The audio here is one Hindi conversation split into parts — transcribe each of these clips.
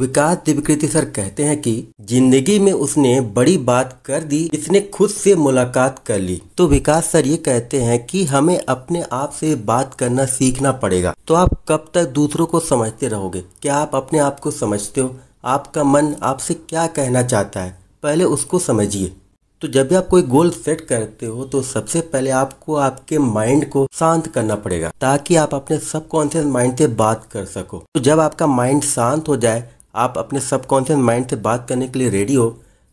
विकास दिवकृति सर कहते हैं कि जिंदगी में उसने बड़ी बात कर दी इसने खुद से मुलाकात कर ली तो विकास सर ये कहते हैं कि हमें अपने आप से बात करना सीखना पड़ेगा तो आप कब तक दूसरों को समझते रहोगे क्या आप अपने आप को समझते हो आपका मन आपसे क्या कहना चाहता है पहले उसको समझिए तो जब भी आप कोई गोल सेट करते हो तो सबसे पहले आपको आपके माइंड को शांत करना पड़ेगा ताकि आप अपने सबकॉन्शियस माइंड से बात कर सको तो जब आपका माइंड शांत हो जाए आप अपने सबकॉन्शियस माइंड से बात करने के लिए रेडी हो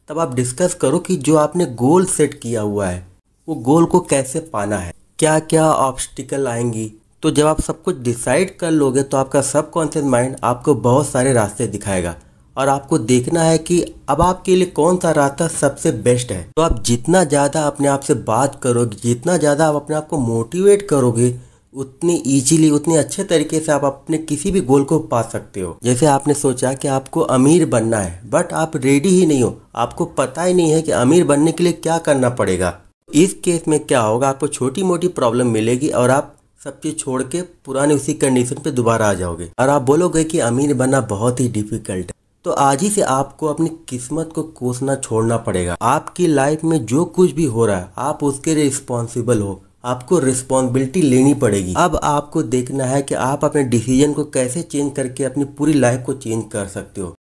तब आप डिस्कस करो कि जो आपने गोल सेट किया हुआ है वो गोल को कैसे पाना है क्या क्या ऑब्स्टिकल आएंगी तो जब आप सब कुछ डिसाइड कर लोगे तो आपका सबकॉन्शियस माइंड आपको बहुत सारे रास्ते दिखाएगा और आपको देखना है कि अब आपके लिए कौन सा रास्ता सबसे बेस्ट है तो आप जितना ज़्यादा अपने आप से बात करोगे जितना ज़्यादा आप अपने आप को मोटिवेट करोगे उतनी इजीली उतने अच्छे तरीके से आप अपने किसी भी गोल को पा सकते हो जैसे आपने सोचा कि आपको अमीर बनना है बट आप रेडी ही नहीं हो आपको पता ही नहीं है कि अमीर बनने के लिए क्या करना पड़ेगा इस केस में क्या होगा आपको छोटी मोटी प्रॉब्लम मिलेगी और आप सब चीज़ छोड़ के पुराने उसी कंडीशन पे दोबारा आ जाओगे और आप बोलोगे कि अमीर बनना बहुत ही डिफिकल्ट है तो आज ही से आपको अपनी किस्मत को कोसना छोड़ना पड़ेगा आपकी लाइफ में जो कुछ भी हो रहा है आप उसके लिए रिस्पॉन्सिबल हो आपको रिस्पॉन्सिबिलिटी लेनी पड़ेगी अब आपको देखना है कि आप अपने डिसीजन को कैसे चेंज करके अपनी पूरी लाइफ को चेंज कर सकते हो